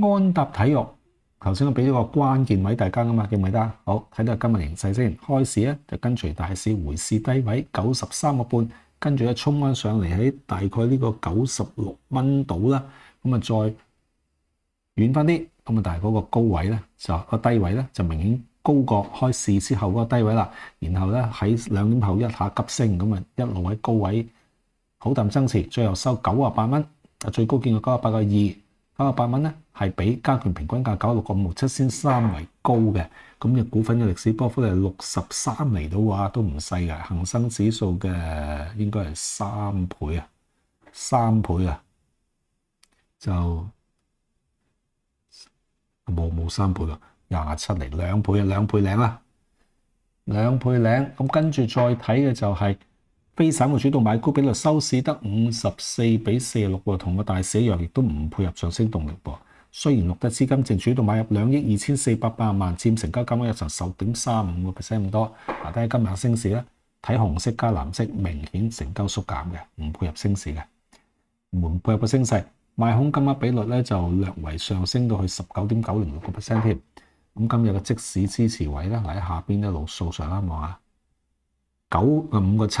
安踏體育，頭先我俾咗個關鍵位大家噶嘛，記唔記得？好，睇到今日形勢先，開市咧就跟隨大市回試低位九十三個半，跟住咧衝翻上嚟喺大概呢個九十六蚊度啦，咁啊再遠翻啲，咁啊但係嗰個高位咧就個低位咧就明顯高過開市之後嗰個低位啦，然後咧喺兩點後一下急升，咁啊一路喺高位好淡增持，最後收九啊八蚊，啊最高見到九啊八個二。九十八蚊咧，係比加權平均價九六個毫七先三為高嘅。咁嘅股份嘅歷史波幅係六十三嚟到嘅話都唔細嘅。恒生指數嘅應該係三倍啊，三倍啊，就冇冇三倍啊，廿七嚟兩倍啊，兩倍領啦，兩倍領。咁跟住再睇嘅就係。非散户主動买股，比率收市得五十四比四十六喎，同個大市一样，亦都唔配合上升动力噃。虽然六得资金淨主動买入两亿二千四百八十万，占成交金额一成十點三五個 percent 咁多。嗱，睇下今日升市咧，睇紅色加藍色，明顯成交縮減嘅，唔配合升市嘅，唔配合個升勢。賣空金額比率咧就略為上升到去十九點九零六個 percent 添。咁今日嘅即市支持位咧喺下邊一路數上啦，望下九個五個七。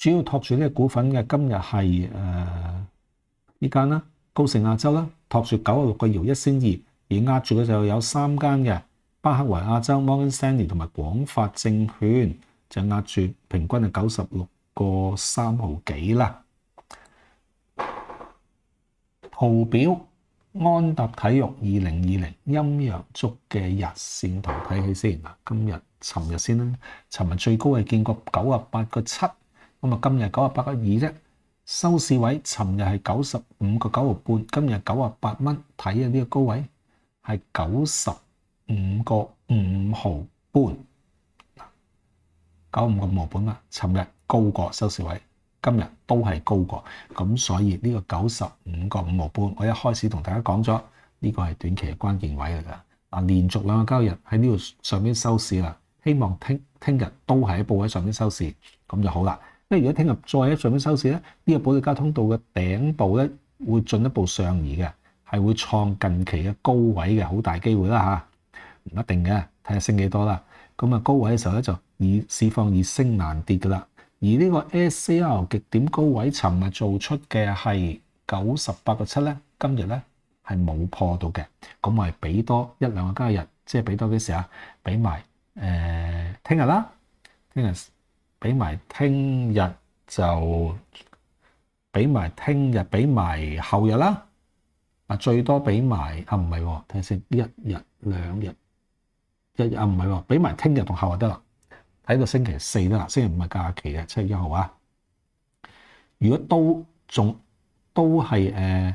主要托住呢個股份嘅，今日係誒呢間啦，高盛亞洲啦，托住九十六個搖一升二，而壓住嘅就有三間嘅巴克維亞洲、Morgan Stanley 同埋廣發證券就壓住平均係九十六個三毫幾啦。圖表安踏體育二零二零陰陽足嘅日線圖睇起先今日、尋日先啦，尋日最高係見過九啊八個七。咁啊！今日九啊八個二啫，收市位，尋日係九十五個九毫半，今日九啊八蚊。睇下呢個高位係九十五個五毫半，九五個毫半啦。尋日高過收市位，今日都係高過咁，所以呢個九十五個五毫半，我一開始同大家講咗，呢個係短期嘅關鍵位嚟㗎。啊，連續兩個交易日喺呢度上面收市啦，希望聽聽日都喺布位上面收市，咁就好啦。因為如果聽日再喺上面收市咧，呢個保利交通道嘅頂部咧會進一步上移嘅，係會創近期嘅高位嘅好大機會啦嚇，唔一定嘅，睇下升幾多啦。咁啊，高位嘅時候咧就以市況以升難跌噶啦。而呢個 SCL 極點高位，尋日做出嘅係九十八個七咧，今日咧係冇破到嘅。咁我係俾多一兩個交易日，即係俾多幾時啊？俾埋誒聽日啦，聽日。俾埋聽日就俾埋聽日，俾埋後日啦。啊，最多俾埋啊，唔係睇下先，一日兩日，一日啊唔係，俾埋聽日同後日得啦。睇到星期四啦，星期五係假期嘅，七月一號啊。如果都仲都係誒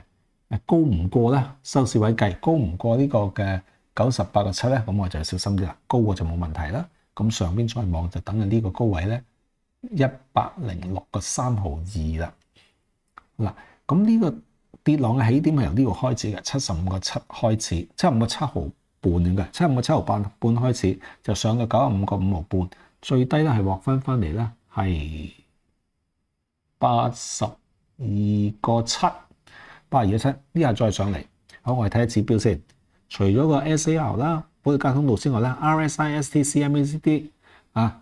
誒高唔過咧，收市位計高唔過呢個嘅九十八個七咧，咁我就小心啲啦。高嘅就冇問題啦。咁上邊再望就等緊呢個高位咧。一百零六個三毫二啦，嗱，咁呢個跌浪嘅起點係由呢度開始嘅，七十五個七開始，七十五個七毫半嘅，七十五個七毫半半開始就上到九十五個五毫半，最低咧係獲翻翻嚟咧係八十二個七，八十二個七呢下再上嚟，好我哋睇下指標先，除咗個 S E O 啦，交通道之外咧，RSI、ST、CMACD 啊。r S I S T C M A C D 啊。